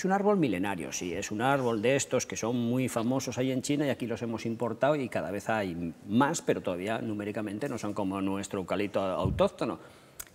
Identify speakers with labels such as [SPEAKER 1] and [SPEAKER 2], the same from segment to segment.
[SPEAKER 1] Es un árbol milenario, sí, es un árbol de estos que son muy famosos ahí en China y aquí los hemos importado y cada vez hay más, pero todavía numéricamente no son como nuestro eucalipto autóctono.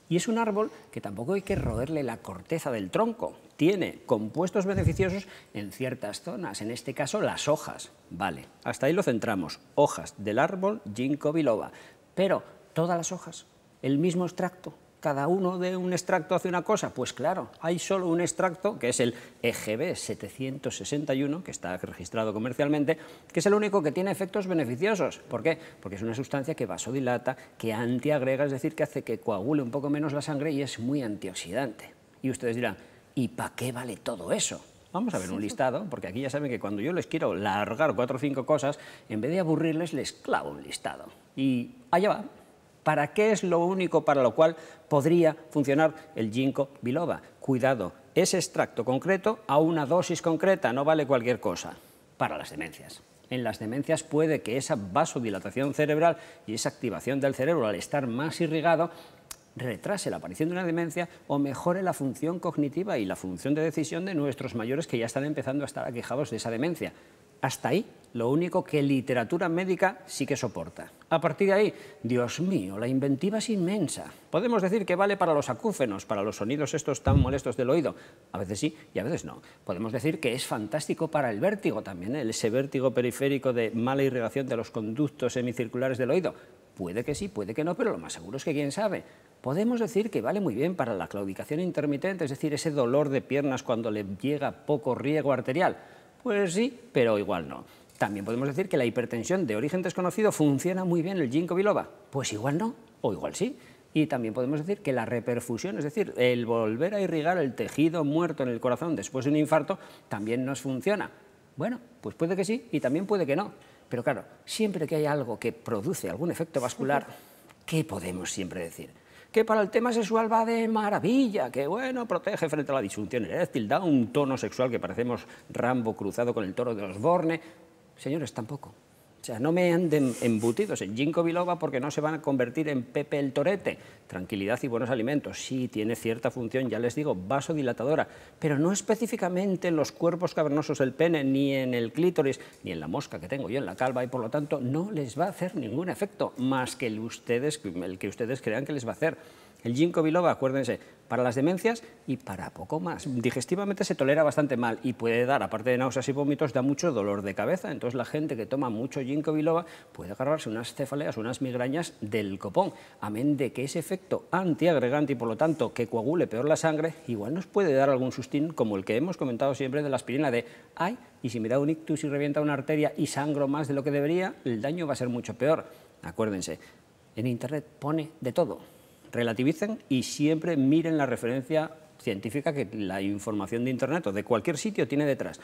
[SPEAKER 1] Y es un árbol que tampoco hay que roerle la corteza del tronco. Tiene compuestos beneficiosos en ciertas zonas, en este caso las hojas. Vale, hasta ahí lo centramos. Hojas del árbol ginkgo biloba. Pero todas las hojas, el mismo extracto, cada uno de un extracto hace una cosa? Pues claro, hay solo un extracto, que es el EGB 761, que está registrado comercialmente, que es el único que tiene efectos beneficiosos. ¿Por qué? Porque es una sustancia que vasodilata, que antiagrega, es decir, que hace que coagule un poco menos la sangre y es muy antioxidante. Y ustedes dirán, ¿y para qué vale todo eso? Vamos a ver un listado, porque aquí ya saben que cuando yo les quiero largar cuatro o cinco cosas, en vez de aburrirles, les clavo un listado. Y allá va. ¿Para qué es lo único para lo cual podría funcionar el ginkgo biloba? Cuidado, ese extracto concreto a una dosis concreta no vale cualquier cosa para las demencias. En las demencias puede que esa vasodilatación cerebral y esa activación del cerebro al estar más irrigado retrase la aparición de una demencia o mejore la función cognitiva y la función de decisión de nuestros mayores que ya están empezando a estar aquejados de esa demencia. Hasta ahí, lo único que literatura médica sí que soporta. A partir de ahí, Dios mío, la inventiva es inmensa. Podemos decir que vale para los acúfenos, para los sonidos estos tan molestos del oído. A veces sí y a veces no. Podemos decir que es fantástico para el vértigo también, ¿eh? ese vértigo periférico de mala irrigación de los conductos semicirculares del oído. Puede que sí, puede que no, pero lo más seguro es que quién sabe. Podemos decir que vale muy bien para la claudicación intermitente, es decir, ese dolor de piernas cuando le llega poco riego arterial. Pues sí, pero igual no. También podemos decir que la hipertensión de origen desconocido funciona muy bien el ginkgo biloba. Pues igual no, o igual sí. Y también podemos decir que la reperfusión, es decir, el volver a irrigar el tejido muerto en el corazón después de un infarto, también nos funciona. Bueno, pues puede que sí y también puede que no. Pero claro, siempre que hay algo que produce algún efecto vascular, ¿qué podemos siempre decir? que para el tema sexual va de maravilla, que bueno, protege frente a la disfunción eréctil, da un tono sexual que parecemos Rambo cruzado con el toro de los Borne. Señores, tampoco. O sea, no me anden embutidos en ginkgo biloba porque no se van a convertir en Pepe el Torete. Tranquilidad y buenos alimentos. Sí, tiene cierta función, ya les digo, vasodilatadora, pero no específicamente en los cuerpos cavernosos del pene, ni en el clítoris, ni en la mosca que tengo yo en la calva, y por lo tanto no les va a hacer ningún efecto, más que el, ustedes, el que ustedes crean que les va a hacer. El ginkgo biloba, acuérdense, para las demencias y para poco más. Digestivamente se tolera bastante mal y puede dar, aparte de náuseas y vómitos, da mucho dolor de cabeza. Entonces la gente que toma mucho ginkgo ginkgo puede agarrarse unas cefaleas, unas migrañas del copón. Amén de que ese efecto antiagregante y por lo tanto que coagule peor la sangre, igual nos puede dar algún sustín como el que hemos comentado siempre de la aspirina de ay, y si me da un ictus y revienta una arteria y sangro más de lo que debería, el daño va a ser mucho peor. Acuérdense, en internet pone de todo. Relativicen y siempre miren la referencia científica que la información de Internet o de cualquier sitio tiene detrás.